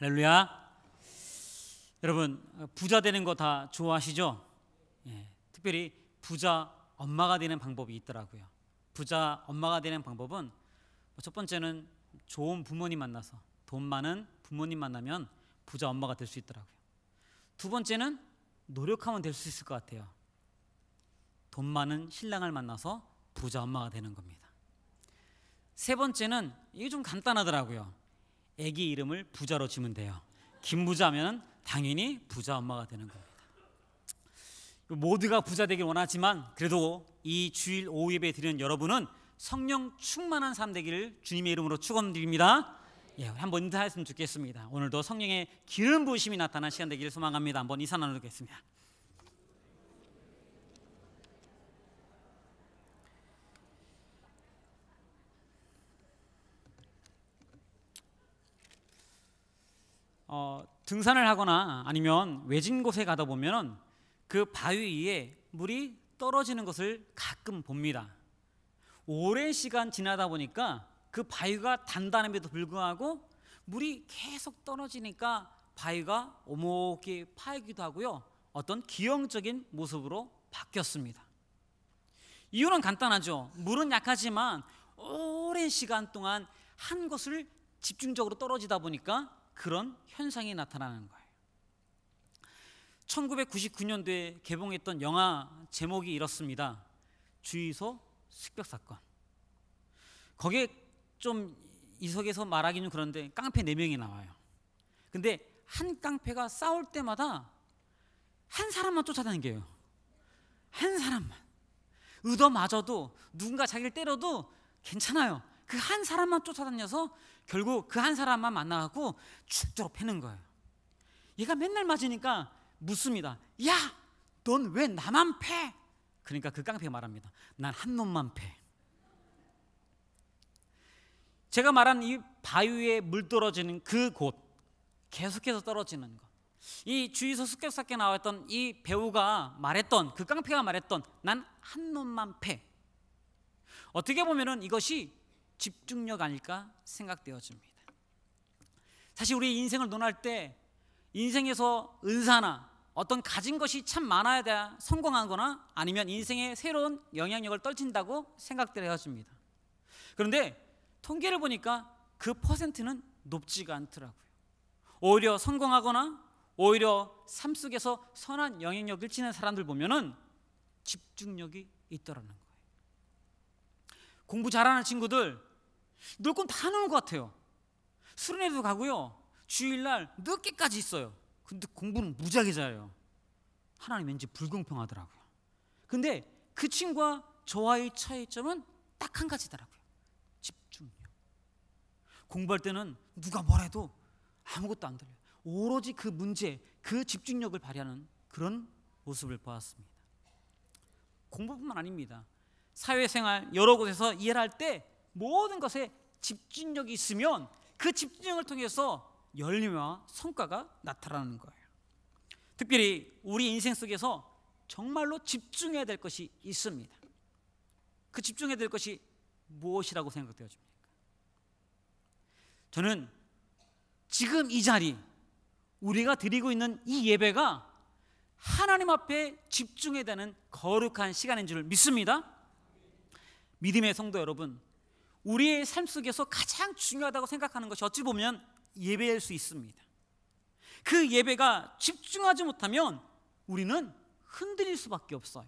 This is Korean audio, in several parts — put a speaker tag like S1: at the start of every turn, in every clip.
S1: 할렐루야. 여러분 부자 되는 거 다 좋아하시죠? 예, 특별히 부자 엄마가 되는 방법이 있더라고요. 부자 엄마가 되는 방법은 뭐 첫 번째는 좋은 부모님 만나서 돈 많은 부모님 만나면 부자 엄마가 될 수 있더라고요. 두 번째는 노력하면 될 수 있을 것 같아요. 돈 많은 신랑을 만나서 부자 엄마가 되는 겁니다. 세 번째는 이게 좀 간단하더라고요. 아기 이름을 부자로 지면 돼요. 김부자면 당연히 부자 엄마가 되는 겁니다. 모두가 부자 되길 원하지만 그래도 이 주일 오후 예배 드리는 여러분은 성령 충만한 삶 되기를 주님의 이름으로 축원드립니다. 예, 한번 인사했으면 좋겠습니다. 오늘도 성령의 기름 부심이 나타난 시간 되기를 소망합니다. 한번 이사 나누겠습니다. 어, 등산을 하거나 아니면 외진 곳에 가다 보면 그 바위 위에 물이 떨어지는 것을 가끔 봅니다. 오랜 시간 지나다 보니까 그 바위가 단단함에도 불구하고 물이 계속 떨어지니까 바위가 오목이 파이기도 하고요. 어떤 기형적인 모습으로 바뀌었습니다. 이유는 간단하죠. 물은 약하지만 오랜 시간 동안 한 곳을 집중적으로 떨어지다 보니까 그런 현상이 나타나는 거예요. 1999년도에 개봉했던 영화 제목이 이렇습니다. 주의소 습격 사건. 거기에 좀 이석에서 말하기는 그런데 깡패 4명이 나와요. 근데 한 깡패가 싸울 때마다 한 사람만 쫓아다니게요. 한 사람만. 의도 맞아도 누군가 자기를 때려도 괜찮아요. 그 한 사람만 쫓아다녀서 결국 그 한 사람만 만나갖고 죽도록 패는 거예요. 얘가 맨날 맞으니까 묻습니다. 야, 넌 왜 나만 패? 그러니까 그 깡패가 말합니다. 난 한 놈만 패. 제가 말한 이 바위에 물 떨어지는 그 곳, 계속해서 떨어지는 것. 이 주의서 습격사께 나왔던 이 배우가 말했던 그 깡패가 말했던 난 한 놈만 패. 어떻게 보면은 이것이 집중력 아닐까 생각되어집니다. 사실 우리 인생을 논할 때 인생에서 은사나 어떤 가진 것이 참 많아야 돼 성공한 거나 아니면 인생에 새로운 영향력을 떨친다고 생각되어집니다. 그런데 통계를 보니까 그 퍼센트는 높지가 않더라고요. 오히려 성공하거나 오히려 삶 속에서 선한 영향력을 치는 사람들 보면은 집중력이 있더라는 거예요. 공부 잘하는 친구들 놀건다 노는 것 같아요. 수련회도 가고요. 주일날 늦게까지 있어요. 근데 공부는 무지하게 잘해요. 하나님 왠지 불공평하더라고요. 근데 그 친구와 저와의 차이점은 딱 한 가지더라고요. 집중력. 공부할 때는 누가 뭐래도 아무것도 안 들려요. 오로지 그 문제, 그 집중력을 발휘하는 그런 모습을 보았습니다. 공부뿐만 아닙니다. 사회생활 여러 곳에서 이해할때 모든 것에 집중력이 있으면 그 집중력을 통해서 열매와 성과가 나타나는 거예요. 특별히 우리 인생 속에서 정말로 집중해야 될 것이 있습니다. 그 집중해야 될 것이 무엇이라고 생각되어집니까? 저는 지금 이 자리 우리가 드리고 있는 이 예배가 하나님 앞에 집중해야 되는 거룩한 시간인 줄 믿습니다. 믿음의 성도 여러분, 우리의 삶 속에서 가장 중요하다고 생각하는 것이 어찌 보면 예배일 수 있습니다. 그 예배가 집중하지 못하면 우리는 흔들릴 수밖에 없어요.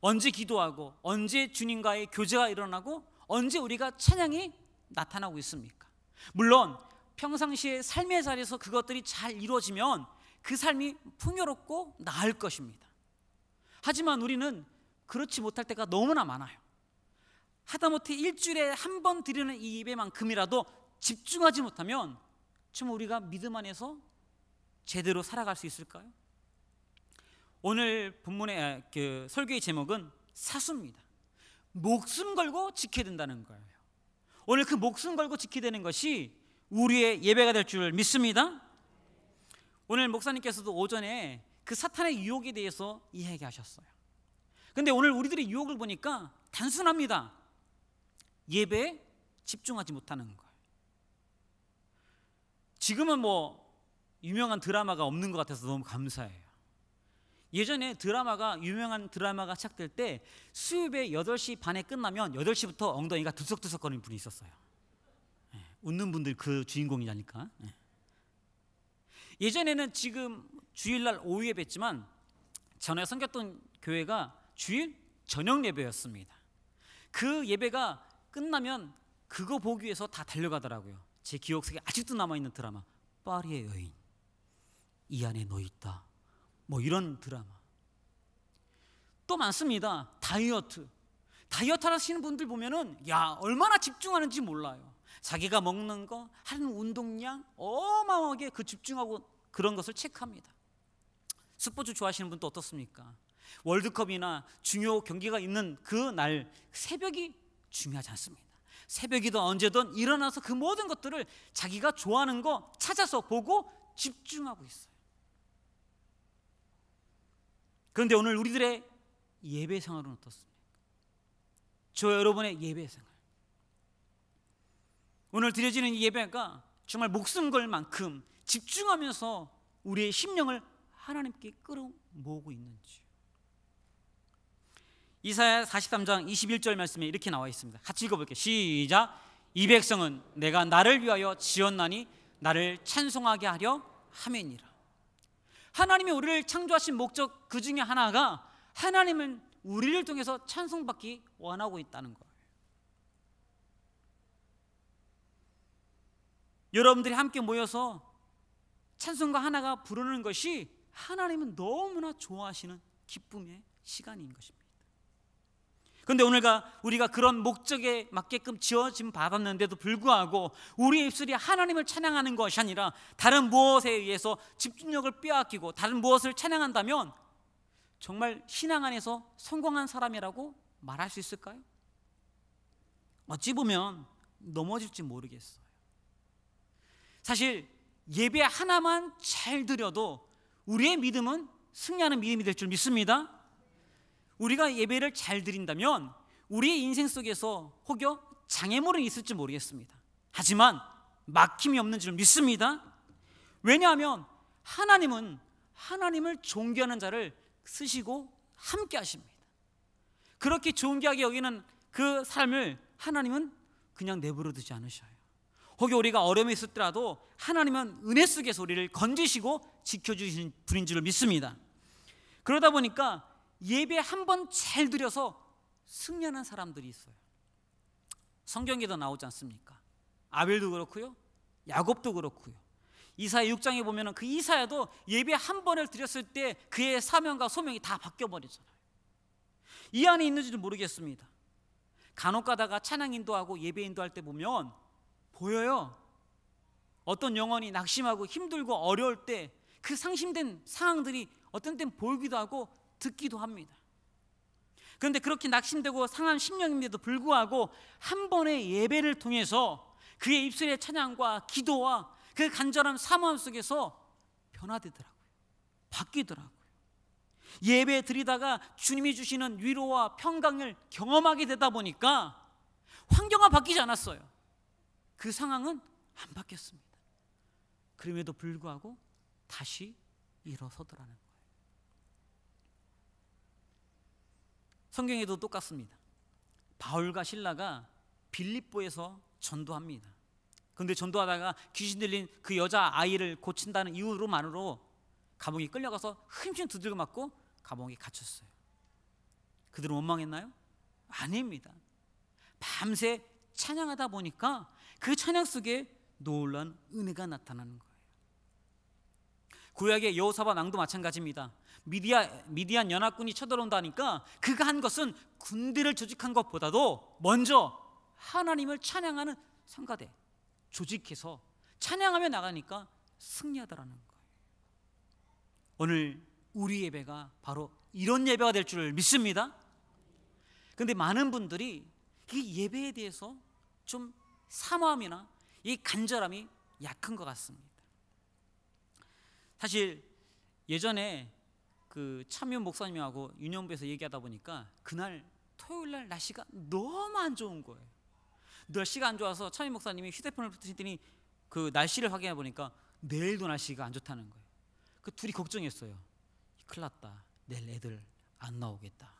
S1: 언제 기도하고 언제 주님과의 교제가 일어나고 언제 우리가 찬양이 나타나고 있습니까? 물론 평상시에 삶의 자리에서 그것들이 잘 이루어지면 그 삶이 풍요롭고 나을 것입니다. 하지만 우리는 그렇지 못할 때가 너무나 많아요. 하다못해 일주일에 한 번 드리는 이 예배만큼이라도 집중하지 못하면 좀 우리가 믿음 안에서 제대로 살아갈 수 있을까요? 오늘 본문의 아, 그 설교의 제목은 사수입니다. 목숨 걸고 지켜야 된다는 거예요. 오늘 그 목숨 걸고 지켜야 되는 것이 우리의 예배가 될 줄 믿습니다. 오늘 목사님께서도 오전에 그 사탄의 유혹에 대해서 이야기하셨어요. 근데 오늘 우리들의 유혹을 보니까 단순합니다. 예배에 집중하지 못하는 거예요. 지금은 뭐 유명한 드라마가 없는 것 같아서 너무 감사해요. 예전에 드라마가 유명한 드라마가 시작될 때 수요일에 8시 반에 끝나면 8시부터 엉덩이가 들썩들썩거리는 분이 있었어요. 예, 웃는 분들 그 주인공이라니까. 예. 예전에는 지금 주일날 오후에 뵀지만 전에 섬겼던 교회가 주일 저녁 예배였습니다. 그 예배가 끝나면 그거 보기 위해서 다 달려가더라고요. 제 기억 속에 아직도 남아 있는 드라마 파리의 여인 이 안에 너 있다 뭐 이런 드라마 또 많습니다. 다이어트 다이어트 하시는 분들 보면은 야 얼마나 집중하는지 몰라요. 자기가 먹는 거 하는 운동량 어마어마하게 그 집중하고 그런 것을 체크합니다. 스포츠 좋아하시는 분도 어떻습니까? 월드컵이나 중요 경기가 있는 그 날 새벽이 중요하지 않습니다. 새벽이든 언제든 일어나서 그 모든 것들을 자기가 좋아하는 거 찾아서 보고 집중하고 있어요. 그런데 오늘 우리들의 예배 생활은 어떻습니까? 저 여러분의 예배 생활. 오늘 드려지는 예배가 정말 목숨 걸 만큼 집중하면서 우리의 심령을 하나님께 끌어모으고 있는지. 이사야 43장 21절 말씀에 이렇게 나와 있습니다. 같이 읽어볼게요. 시작. 이 백성은 내가 나를 위하여 지었나니 나를 찬송하게 하려 함이니라. 하나님이 우리를 창조하신 목적 그 중에 하나가 하나님은 우리를 통해서 찬송받기 원하고 있다는 거예요. 여러분들이 함께 모여서 찬송가 하나가 부르는 것이 하나님은 너무나 좋아하시는 기쁨의 시간인 것입니다. 그런데 오늘가 우리가 그런 목적에 맞게끔 지어진 받았는데도 불구하고 우리 입술이 하나님을 찬양하는 것이 아니라 다른 무엇에 의해서 집중력을 빼앗기고 다른 무엇을 찬양한다면 정말 신앙 안에서 성공한 사람이라고 말할 수 있을까요? 어찌 보면 넘어질지 모르겠어요. 사실 예배 하나만 잘 드려도 우리의 믿음은 승리하는 믿음이 될 줄 믿습니다. 우리가 예배를 잘 드린다면 우리의 인생 속에서 혹여 장애물은 있을지 모르겠습니다. 하지만 막힘이 없는 줄 믿습니다. 왜냐하면 하나님은 하나님을 존귀하는 자를 쓰시고 함께 하십니다. 그렇게 존귀하게 여기는 그 삶을 하나님은 그냥 내버려 두지 않으셔요. 혹여 우리가 어려움이 있었더라도 하나님은 은혜 속에서 우리를 건지시고 지켜주신 분인 줄 믿습니다. 그러다 보니까 예배 한 번잘 드려서 승리하는 사람들이 있어요. 성경에도 나오지 않습니까? 아벨도 그렇고요. 야곱도 그렇고요. 이사야 6장에 보면은 그 이사야도 예배 한 번을 드렸을 때 그의 사명과 소명이 다 바뀌어 버리잖아요. 이 안에 있는지도 모르겠습니다. 간혹 가다가 찬양 인도하고 예배 인도할 때 보면 보여요. 어떤 영혼이 낙심하고 힘들고 어려울 때 그 상심된 상황들이 어떤 땐 보이기도 하고 듣기도 합니다. 그런데 그렇게 낙심되고 상한 심령임에도 불구하고 한 번의 예배를 통해서 그의 입술의 찬양과 기도와 그 간절한 사모함 속에서 변화되더라고요. 바뀌더라고요. 예배 드리다가 주님이 주시는 위로와 평강을 경험하게 되다 보니까 환경은 바뀌지 않았어요. 그 상황은 안 바뀌었습니다. 그럼에도 불구하고 다시 일어서더라는 성경에도 똑같습니다. 바울과 신라가 빌립보에서 전도합니다. 근데 전도하다가 귀신 들린 그 여자 아이를 고친다는 이유로만으로 감옥에 끌려가서 흠씬 두들겨 맞고 감옥에 갇혔어요. 그들은 원망했나요? 아닙니다. 밤새 찬양하다 보니까 그 찬양 속에 놀란 은혜가 나타나는 거예요. 구약의 여호사밧 왕도 마찬가지입니다. 미디아, 미디안 연합군이 쳐들어온다니까 그가 한 것은 군대를 조직한 것보다도 먼저 하나님을 찬양하는 성가대 조직해서 찬양하며 나가니까 승리하다라는 거예요. 오늘 우리 예배가 바로 이런 예배가 될 줄 믿습니다. 근데 많은 분들이 이 예배에 대해서 좀 사모함이나 이 간절함이 약한 것 같습니다. 사실 예전에 그 참여 목사님하고 윤영부에서 얘기하다 보니까 그날 토요일 날 날씨가 너무 안 좋은 거예요. 날씨가 안 좋아서 참여 목사님이 휴대폰을 붙으시더니 그 날씨를 확인해 보니까 내일도 날씨가 안 좋다는 거예요. 그 둘이 걱정했어요. 큰일 났다. 내일 애들 안 나오겠다.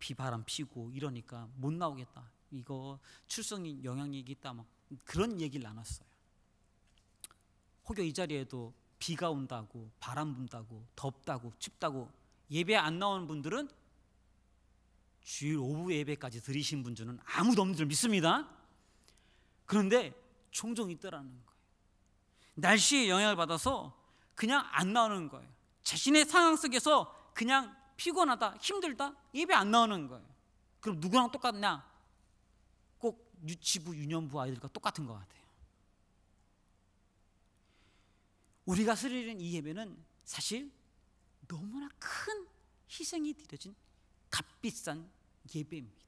S1: 비바람 피고 이러니까 못 나오겠다. 이거 출석이 영향이 있다 막 그런 얘기를 나눴어요. 혹여 이 자리에도 비가 온다고 바람 분다고 덥다고 춥다고 예배 안 나오는 분들은 주일 오후 예배까지 들리신분들은 아무도 없는 줄 믿습니다. 그런데 종종 있더라는 거예요. 날씨에 영향을 받아서 그냥 안 나오는 거예요. 자신의 상황 속에서 그냥 피곤하다, 힘들다, 예배 안 나오는 거예요. 그럼 누구랑 똑같냐? 꼭 유치부, 유년부 아이들과 똑같은 것 같아요. 우리가 쓰리는이 예배는 사실 너무나 큰 희생이 드려진 값비싼 예배입니다.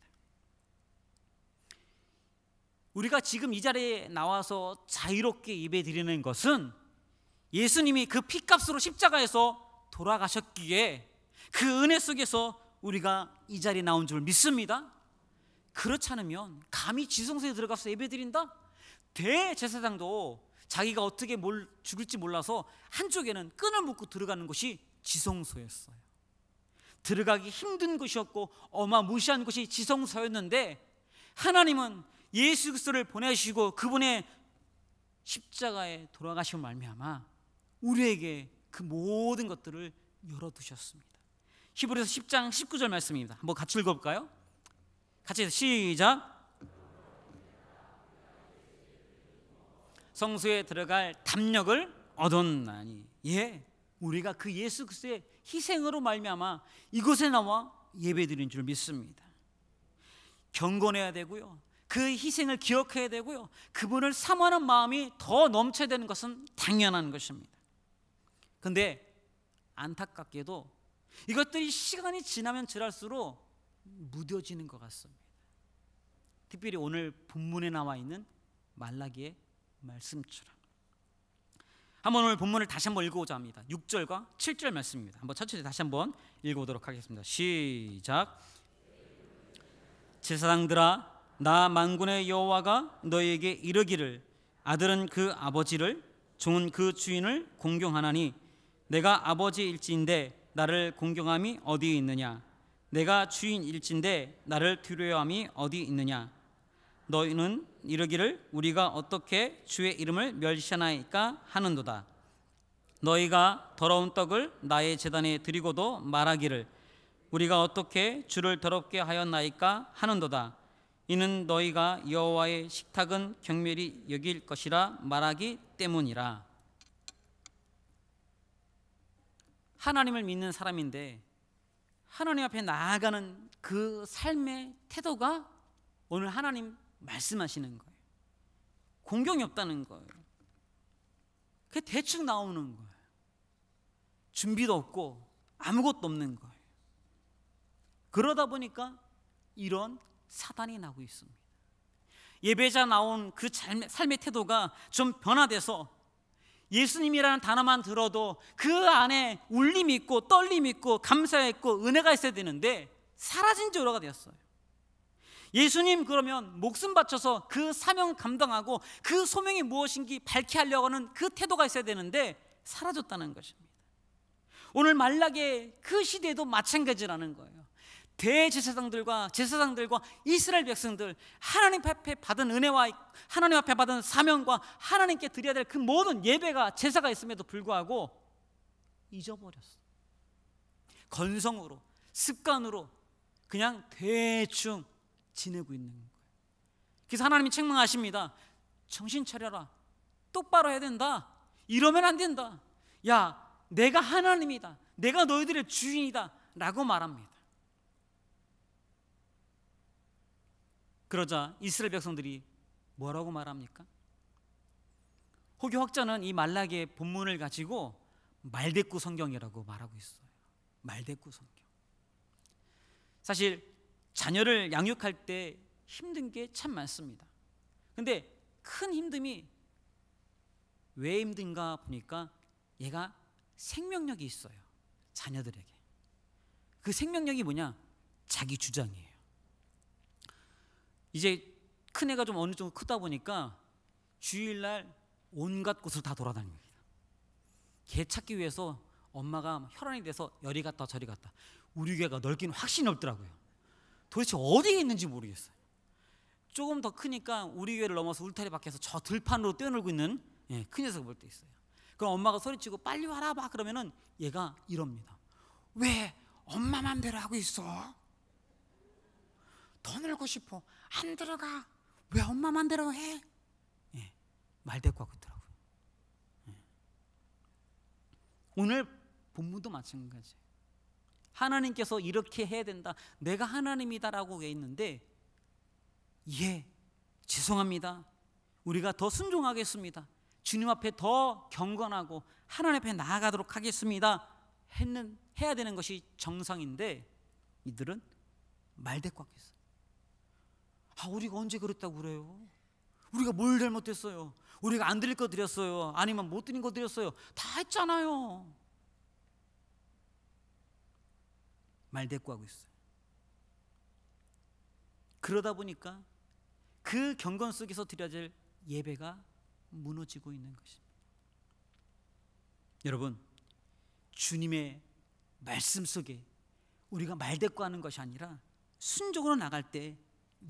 S1: 우리가 지금 이 자리에 나와서 자유롭게 예배 드리는 것은 예수님이 그 피값으로 십자가에서 돌아가셨기에 그 은혜 속에서 우리가 이 자리에 나온 줄 믿습니다. 그렇지 않으면 감히 지성소에 들어가서 예배 드린다? 대제사장도 자기가 어떻게 뭘 죽을지 몰라서 한쪽에는 끈을 묶고 들어가는 곳이 지성소였어요. 들어가기 힘든 곳이었고 어마무시한 곳이 지성소였는데 하나님은 예수 그리스도를 보내시고 그분의 십자가에 돌아가시고 말미암아 우리에게 그 모든 것들을 열어 두셨습니다. 히브리서 10장 19절 말씀입니다. 한번 같이 읽어 볼까요? 같이 시작. 성소에 들어갈 담력을 얻었나니 예 우리가 그 예수 그리스도의 희생으로 말미암아 이곳에 나와 예배드린 줄 믿습니다. 경건해야 되고요. 그 희생을 기억해야 되고요. 그분을 사모하는 마음이 더 넘쳐야 되는 것은 당연한 것입니다. 근데 안타깝게도 이것들이 시간이 지나면 지날수록 무뎌지는 것 같습니다. 특별히 오늘 본문에 나와 있는 말라기의 말씀처럼. 한번 오늘 본문을 다시 한번 읽어보자 합니다. 6절과 7절 말씀입니다. 한번 천천 다시 한번 읽어보도록 하겠습니다. 시작. 제사장들아 나 만군의 여호와가 너희에게 이르기를 아들은 그 아버지를 종은 그 주인을 공경하나니 내가 아버지일지인데 나를 공경함이 어디 있느냐 내가 주인일진데 나를 두려워함이 어디 있느냐 너희는 이르기를 우리가 어떻게 주의 이름을 멸시하나이까 하는도다 너희가 더러운 떡을 나의 제단에 드리고도 말하기를 우리가 어떻게 주를 더럽게 하였나이까 하는도다 이는 너희가 여호와의 식탁은 경멸이 여길 것이라 말하기 때문이라 하나님을 믿는 사람인데 하나님 앞에 나아가는 그 삶의 태도가 오늘 하나님 말씀하시는 거예요. 공경이 없다는 거예요. 그 대충 나오는 거예요. 준비도 없고 아무것도 없는 거예요. 그러다 보니까 이런 사단이 나고 있습니다. 예배자 나온 그 삶의 태도가 좀 변화돼서 예수님이라는 단어만 들어도 그 안에 울림이 있고 떨림이 있고 감사했고 은혜가 있어야 되는데 사라진 지 오래가 되었어요. 예수님 그러면 목숨 바쳐서 그 사명 감당하고 그 소명이 무엇인지 밝히 하려고 하는 그 태도가 있어야 되는데 사라졌다는 것입니다. 오늘 말라게 그 시대도 마찬가지라는 거예요. 대제사장들과 제사장들과 이스라엘 백성들 하나님 앞에 받은 은혜와 하나님 앞에 받은 사명과 하나님께 드려야 될 그 모든 예배가 제사가 있음에도 불구하고 잊어버렸어. 건성으로 습관으로 그냥 대충 지내고 있는 거예요. 그래서 하나님이 책망하십니다. 정신 차려라. 똑바로 해야 된다. 이러면 안 된다. 야, 내가 하나님이다. 내가 너희들의 주인이다. 라고 말합니다. 그러자 이스라엘 백성들이 뭐라고 말합니까? 호교학자는 이 말라기의 본문을 가지고 말대꾸 성경이라고 말하고 있어요. 말대꾸 성경. 사실 자녀를 양육할 때 힘든 게 참 많습니다. 근데 큰 힘듦이 왜 힘든가 보니까 얘가 생명력이 있어요. 자녀들에게. 그 생명력이 뭐냐? 자기 주장이에요. 이제 큰 애가 좀 어느 정도 크다 보니까 주일날 온갖 곳을 다 돌아다닙니다. 개 찾기 위해서 엄마가 혈안이 돼서 여리 갔다 저리 갔다. 우리 개가 넓긴 확신이 넓더라고요. 도대체 어디에 있는지 모르겠어요. 조금 더 크니까 우리 교회를 넘어서 울타리 밖에서 저 들판으로 뛰어놀고 있는 예, 큰 녀석을 볼 때 있어요. 그럼 엄마가 소리치고 빨리 와라 봐 그러면은 얘가 이럽니다. 왜 엄마 맘대로 하고 있어? 더 놀고 싶어. 안 들어가. 왜 엄마 맘대로 해? 예, 말대꾸하고 있더라고요. 예. 오늘 본문도 마찬가지예요. 하나님께서 이렇게 해야 된다. 내가 하나님이다라고 있는데 예, 죄송합니다. 우리가 더 순종하겠습니다. 주님 앞에 더 경건하고 하나님 앞에 나아가도록 하겠습니다. 했는 해야 되는 것이 정상인데 이들은 말대꾸했어 아, 우리가 언제 그랬다고 그래요? 우리가 뭘 잘못했어요? 우리가 안 드릴 거 드렸어요. 아니면 못 드린 거 드렸어요. 다 했잖아요. 말대꾸하고 있어요. 그러다 보니까 그 경건 속에서 드려질 예배가 무너지고 있는 것입니다. 여러분, 주님의 말씀 속에 우리가 말대꾸하는 것이 아니라 순적으로 나갈 때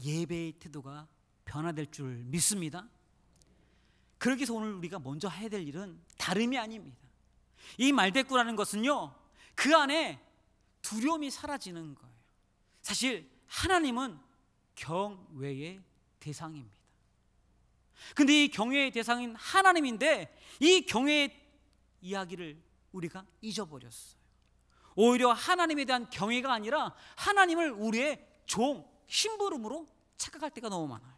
S1: 예배의 태도가 변화될 줄 믿습니다. 그러기 위해서 오늘 우리가 먼저 해야 될 일은 다름이 아닙니다. 이 말대꾸라는 것은요, 그 안에 두려움이 사라지는 거예요. 사실 하나님은 경외의 대상입니다. 근데 이 경외의 대상인 하나님인데 이 경외의 이야기를 우리가 잊어버렸어요. 오히려 하나님에 대한 경외가 아니라 하나님을 우리의 종, 심부름으로 착각할 때가 너무 많아요.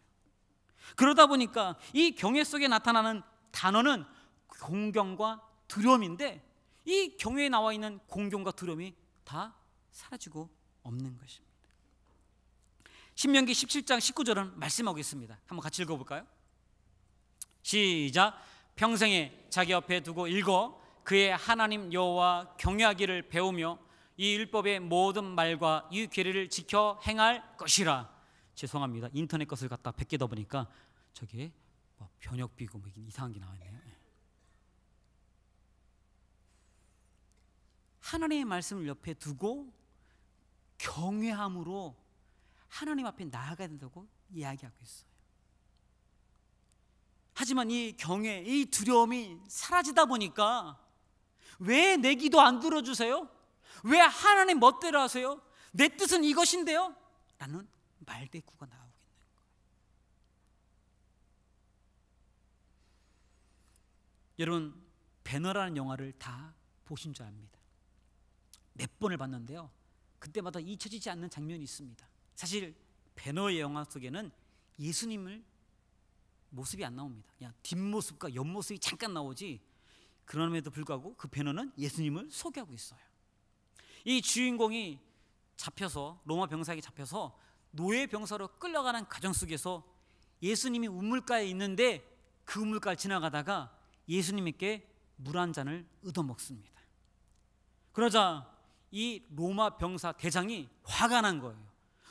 S1: 그러다 보니까 이 경외 속에 나타나는 단어는 공경과 두려움인데 이 경외에 나와 있는 공경과 두려움이 다 사라지고 없는 것입니다. 신명기 17장 19절은 말씀하고 있습니다. 한번 같이 읽어볼까요? 시작. 평생에 자기 옆에 두고 읽어 그의 하나님 여호와 경외하기를 배우며 이 율법의 모든 말과 이 괴리를 지켜 행할 것이라. 죄송합니다. 인터넷 것을 갖다 베끼다 보니까 저게 뭐 변역비고 뭐 이상한 게나왔요 예. 하나님의 말씀을 옆에 두고 경외함으로 하나님 앞에 나아가야 된다고 이야기하고 있어요. 하지만 이 경외, 이 두려움이 사라지다 보니까 왜 내 기도 안 들어주세요? 왜 하나님 멋대로 하세요? 내 뜻은 이것인데요? 라는 말대꾸가 나오고 있는 거예요. 여러분, 배너라는 영화를 다 보신 줄 압니다. 몇 번을 봤는데요. 그때마다 잊혀지지 않는 장면이 있습니다. 사실 배너의 영화 속에는 예수님을 모습이 안 나옵니다. 그냥 뒷모습과 옆모습이 잠깐 나오지 그럼에도 불구하고 그 배너는 예수님을 소개하고 있어요. 이 주인공이 잡혀서 로마 병사에게 잡혀서 노예 병사로 끌려가는 가정 속에서 예수님이 우물가에 있는데 그 우물가를 지나가다가 예수님께 물 한 잔을 얻어먹습니다. 그러자 이 로마 병사 대장이 화가 난 거예요.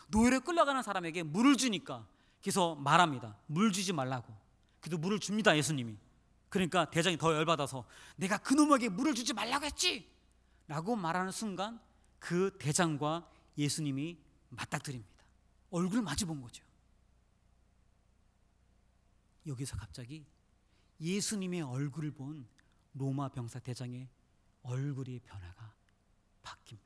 S1: 노예로 끌려가는 사람에게 물을 주니까 그래서 말합니다. 물 주지 말라고. 그래도 물을 줍니다, 예수님이. 그러니까 대장이 더 열받아서 내가 그놈에게 물을 주지 말라고 했지! 라고 말하는 순간 그 대장과 예수님이 맞닥뜨립니다. 얼굴 마주 본 거죠. 여기서 갑자기 예수님의 얼굴을 본 로마 병사 대장의 얼굴이 변화가 바뀝니다.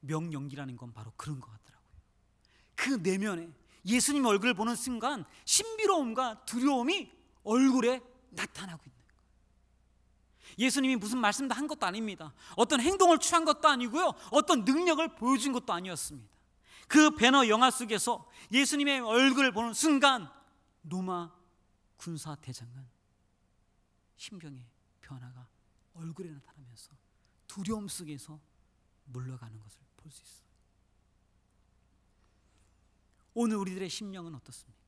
S1: 명령기라는 건 바로 그런 것 같더라고요. 그 내면에 예수님 얼굴을 보는 순간 신비로움과 두려움이 얼굴에 나타나고 있는 거예요. 예수님이 무슨 말씀도 한 것도 아닙니다. 어떤 행동을 취한 것도 아니고요. 어떤 능력을 보여준 것도 아니었습니다. 그 배너 영화 속에서 예수님의 얼굴을 보는 순간 로마 군사 대장은 심경의 변화가 얼굴에 나타나면서 두려움 속에서 물러가는 것을 볼 수 있어요. 오늘 우리들의 심령은 어떻습니까?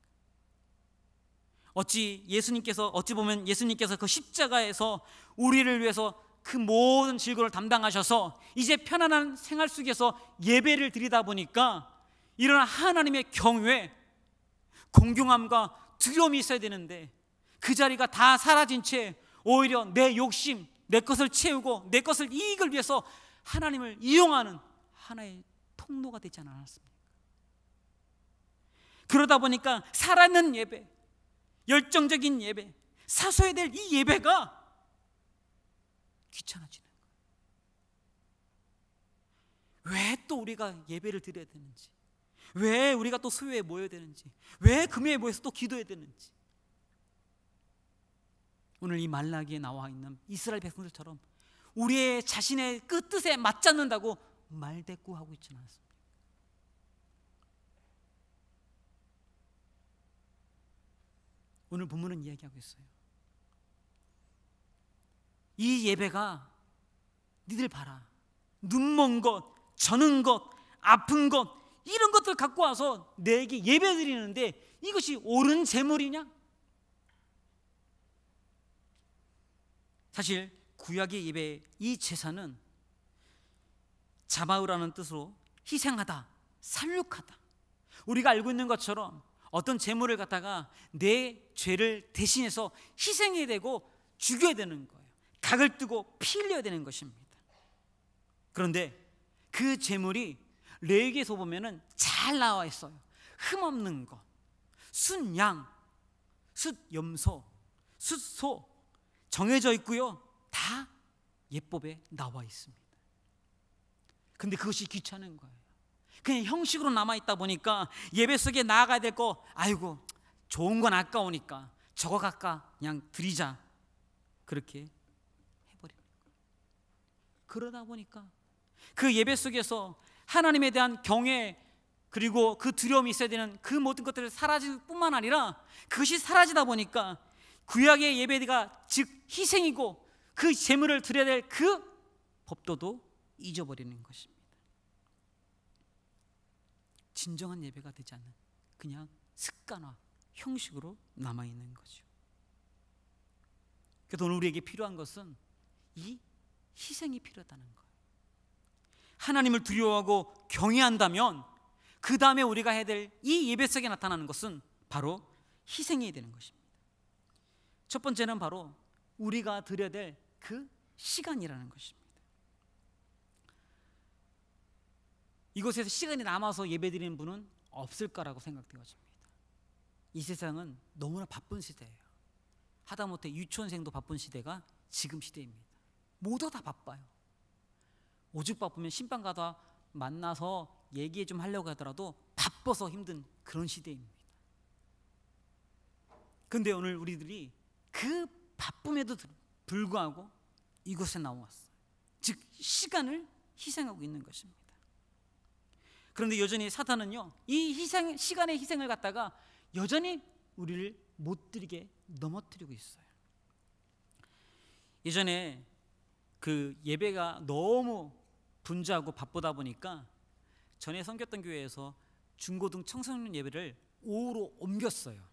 S1: 어찌 예수님께서 어찌 보면 예수님께서 그 십자가에서 우리를 위해서 그 모든 질고를 담당하셔서 이제 편안한 생활 속에서 예배를 드리다 보니까 이런 하나님의 경외, 공경함과 두려움이 있어야 되는데 그 자리가 다 사라진 채 오히려 내 욕심, 내 것을 채우고 내 것을 이익을 위해서 하나님을 이용하는 하나의 통로가 되지 않았습니까? 그러다 보니까 살아있는 예배, 열정적인 예배, 사소해야 될이 예배가 귀찮아지는 거예요. 왜 또 우리가 예배를 드려야 되는지, 왜 우리가 또 수요에 모여야 되는지, 왜 금요에 모여서 또 기도해야 되는지, 오늘 이 말라기에 나와 있는 이스라엘 백성들처럼 우리의 자신의 그 뜻에 맞지 않는다고 말대꾸하고 있지는 않습니다. 오늘 본문은 이야기하고 있어요. 이 예배가 니들 봐라. 눈먼 것, 저는 것, 아픈 것 이런 것들 갖고 와서 내게 예배 드리는데 이것이 옳은 제물이냐? 사실 구약의 예배 이 제사는 자바우라는 뜻으로 희생하다, 살육하다. 우리가 알고 있는 것처럼 어떤 재물을 갖다가 내 죄를 대신해서 희생해야 되고 죽여야 되는 거예요. 각을 뜨고 피 흘려야 되는 것입니다. 그런데 그 재물이 레위기에서 보면은 잘 나와 있어요. 흠 없는 것, 순양, 숫염소, 숫소, 정해져 있고요. 다 예법에 나와 있습니다. 근데 그것이 귀찮은 거예요. 그냥 형식으로 남아 있다 보니까 예배 속에 나아가야 될거 아이고 좋은 건 아까우니까 저거 갈까 그냥 드리자 그렇게 해버립니다. 그러다 보니까 그 예배 속에서 하나님에 대한 경외 그리고 그 두려움이 있어야 되는 그 모든 것들을 사라질 뿐만 아니라 그것이 사라지다 보니까 구약의 예배가 즉 희생이고 그 제물을 드려야 될 그 법도도 잊어버리는 것입니다. 진정한 예배가 되지 않는 그냥 습관화 형식으로 남아 있는 거죠. 그래서 오늘 우리에게 필요한 것은 이 희생이 필요하다는 거예요. 하나님을 두려워하고 경외한다면 그 다음에 우리가 해야 될 이 예배석에 나타나는 것은 바로 희생이 되는 것입니다. 첫 번째는 바로 우리가 드려야 될 그 시간이라는 것입니다. 이곳에서 시간이 남아서 예배드리는 분은 없을 거라고 생각되어집니다. 이 세상은 너무나 바쁜 시대예요. 하다못해 유치원생도 바쁜 시대가 지금 시대입니다. 모두 다 바빠요. 오죽 바쁘면 신방 가다 만나서 얘기 좀 하려고 하더라도 바빠서 힘든 그런 시대입니다. 근데 오늘 우리들이 그 바쁨에도 불구하고 이곳에 나왔어요. 즉 시간을 희생하고 있는 것입니다. 그런데 여전히 사탄은요 이 희생 시간의 희생을 갖다가 여전히 우리를 못 들이게 넘어뜨리고 있어요. 예전에 그 예배가 너무 분주하고 바쁘다 보니까 전에 섬겼던 교회에서 중고등 청소년 예배를 오후로 옮겼어요.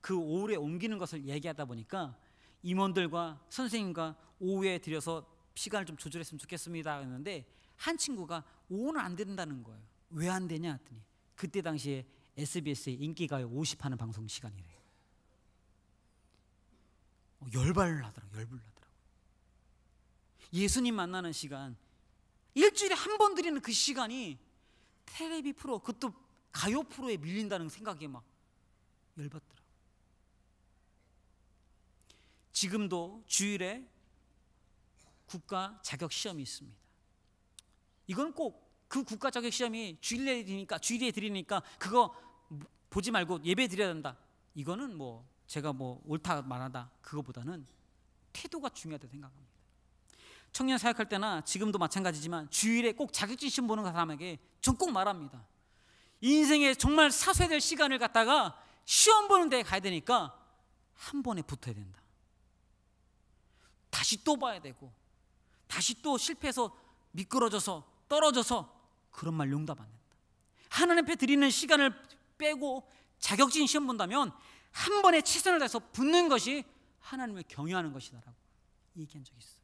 S1: 그 오후에 옮기는 것을 얘기하다 보니까 임원들과 선생님과 오후에 들여서 시간을 좀 조절했으면 좋겠습니다 했는데 한 친구가 오후는 안 된다는 거예요. 왜 안 되냐 했더니 그때 당시에 SBS의 인기가요 50하는 방송 시간이래요. 어, 열발을하더라고 열불나더라고. 예수님 만나는 시간 일주일에 한 번 드리는 그 시간이 텔레비 프로 그것도 가요 프로에 밀린다는 생각에 막 열받더라. 지금도 주일에 국가 자격 시험이 있습니다. 이건 꼭 그 국가 자격 시험이 주일에 드리니까 주일에 드리니까 그거 보지 말고 예배 드려야 된다. 이거는 뭐 제가 뭐 옳다 말하다 그거보다는 태도가 중요하다 생각합니다. 청년 사역할 때나 지금도 마찬가지지만 주일에 꼭 자격증 시험 보는 사람에게 전 꼭 말합니다. 인생에 정말 사수해될 시간을 갖다가 시험 보는 데 가야 되니까 한 번에 붙어야 된다. 다시 또 봐야 되고 다시 또 실패해서 미끄러져서 떨어져서 그런 말 용답 안 된다. 하나님 앞 드리는 시간을 빼고 자격증 시험 본다면 한 번에 최선을 다해서 붙는 것이 하나님을 경유하는 것이다라고 얘기한 적이 있어요.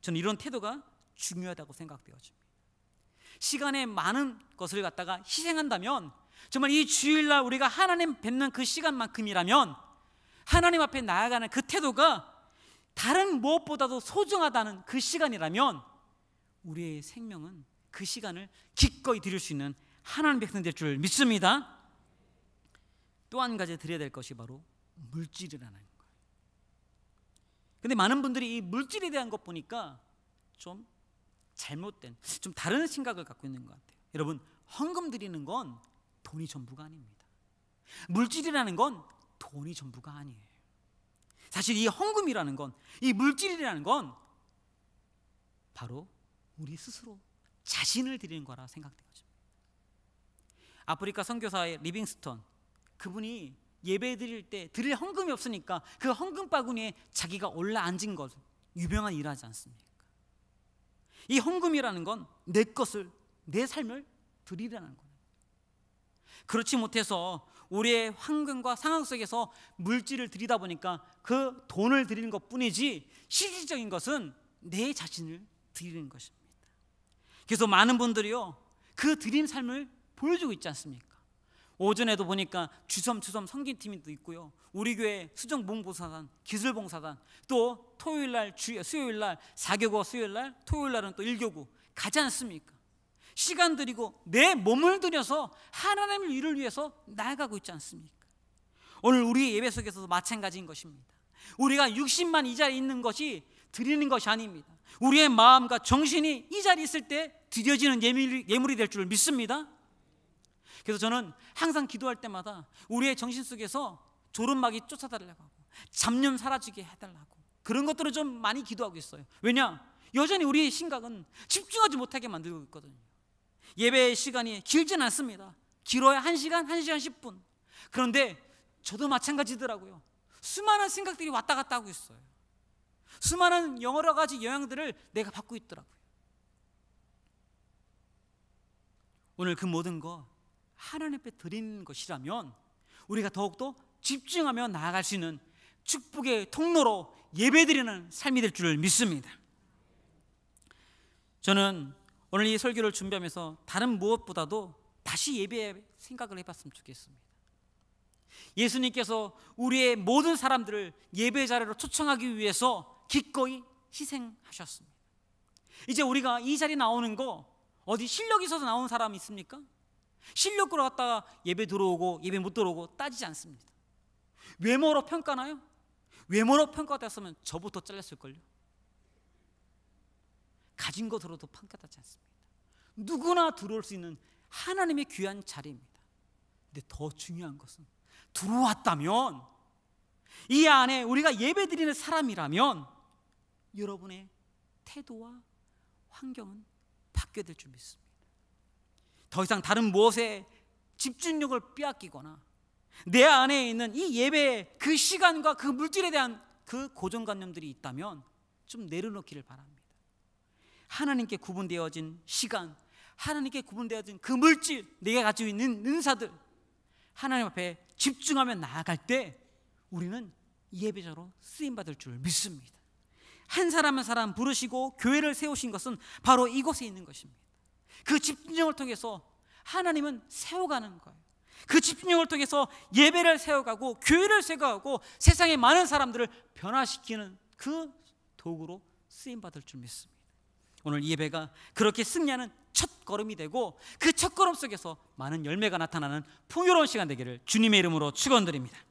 S1: 저는 이런 태도가 중요하다고 생각되어집니다. 시간의 많은 것을 갖다가 희생한다면 정말 이 주일날 우리가 하나님 뵙는 그 시간만큼이라면 하나님 앞에 나아가는 그 태도가 다른 무엇보다도 소중하다는 그 시간이라면 우리의 생명은 그 시간을 기꺼이 드릴 수 있는 하나님 백성 될 줄 믿습니다. 또 한 가지 드려야 될 것이 바로 물질이라는 거예요. 근데 많은 분들이 이 물질에 대한 것 보니까 좀 잘못된 좀 다른 생각을 갖고 있는 것 같아요. 여러분 헌금 드리는 건 돈이 전부가 아닙니다. 물질이라는 건 돈이 전부가 아니에요. 사실 이 헌금이라는 건, 이 물질이라는 건 바로 우리 스스로 자신을 드리는 거라 생각되거죠. 아프리카 선교사의 리빙스턴 그분이 예배 드릴 때 드릴 헌금이 없으니까 그 헌금 바구니에 자기가 올라앉은 것 유명한 일 하지 않습니까? 이 헌금이라는 건 내 것을 내 삶을 드리라는 거예요. 그렇지 못해서 우리의 황금과 상황 속에서 물질을 들이다 보니까 그 돈을 드리는 것 뿐이지 실질적인 것은 내 자신을 드리는 것입니다. 그래서 많은 분들이요 그 드림 삶을 보여주고 있지 않습니까? 오전에도 보니까 주섬주섬 성긴팀도 있고요. 우리 교회 수정봉보사단, 기술봉사단, 또 토요일 날, 수요일 날, 4교구 수요일 날, 토요일 날은 또 1교구 가지 않습니까? 시간 들이고 내 몸을 들여서 하나님의 일을 위해서 나아가고 있지 않습니까? 오늘 우리 예배 속에서도 마찬가지인 것입니다. 우리가 6 0만이 자리에 있는 것이 드리는 것이 아닙니다. 우리의 마음과 정신이 이 자리에 있을 때 드려지는 예물이 될 줄 믿습니다. 그래서 저는 항상 기도할 때마다 우리의 정신 속에서 졸음막이 쫓아달라고 하고 잡념 사라지게 해달라고 그런 것들을 좀 많이 기도하고 있어요. 왜냐? 여전히 우리의 심각은 집중하지 못하게 만들고 있거든요. 예배의 시간이 길진 않습니다. 길어야 1시간, 1시간 10분. 그런데 저도 마찬가지더라고요. 수많은 생각들이 왔다 갔다 하고 있어요. 수많은 여러 가지 영향들을 내가 받고 있더라고요. 오늘 그 모든 거 하나님 앞에 드리는 것이라면 우리가 더욱더 집중하며 나아갈 수 있는 축복의 통로로 예배드리는 삶이 될 줄 믿습니다. 저는 오늘 이 설교를 준비하면서 다른 무엇보다도 다시 예배 생각을 해봤으면 좋겠습니다. 예수님께서 우리의 모든 사람들을 예배 자리로 초청하기 위해서 기꺼이 희생하셨습니다. 이제 우리가 이 자리 나오는 거 어디 실력 있어서 나온 사람 있습니까? 실력 끌어갔다가 예배 들어오고 예배 못 들어오고 따지지 않습니다. 외모로 평가나요? 외모로 평가됐으면 저부터 잘렸을걸요. 가진 것으로도 판가받지 않습니다. 누구나 들어올 수 있는 하나님의 귀한 자리입니다. 근데 더 중요한 것은 들어왔다면 이 안에 우리가 예배드리는 사람이라면 여러분의 태도와 환경은 바뀌어야 될줄 믿습니다. 더 이상 다른 무엇에 집중력을 빼앗기거나 내 안에 있는 이 예배 그 시간과 그 물질에 대한 그 고정관념들이 있다면 좀 내려놓기를 바랍니다. 하나님께 구분되어진 시간, 하나님께 구분되어진 그 물질, 내가 가지고 있는 은사들, 하나님 앞에 집중하며 나아갈 때 우리는 예배자로 쓰임받을 줄 믿습니다. 한 사람 한 사람 부르시고 교회를 세우신 것은 바로 이곳에 있는 것입니다. 그 집중력을 통해서 하나님은 세워가는 거예요. 그 집중력을 통해서 예배를 세워가고 교회를 세워가고 세상의 많은 사람들을 변화시키는 그 도구로 쓰임 받을 줄 믿습니다. 오늘 예배가 그렇게 승리하는 첫 걸음이 되고 그 첫 걸음 속에서 많은 열매가 나타나는 풍요로운 시간 되기를 주님의 이름으로 축원드립니다.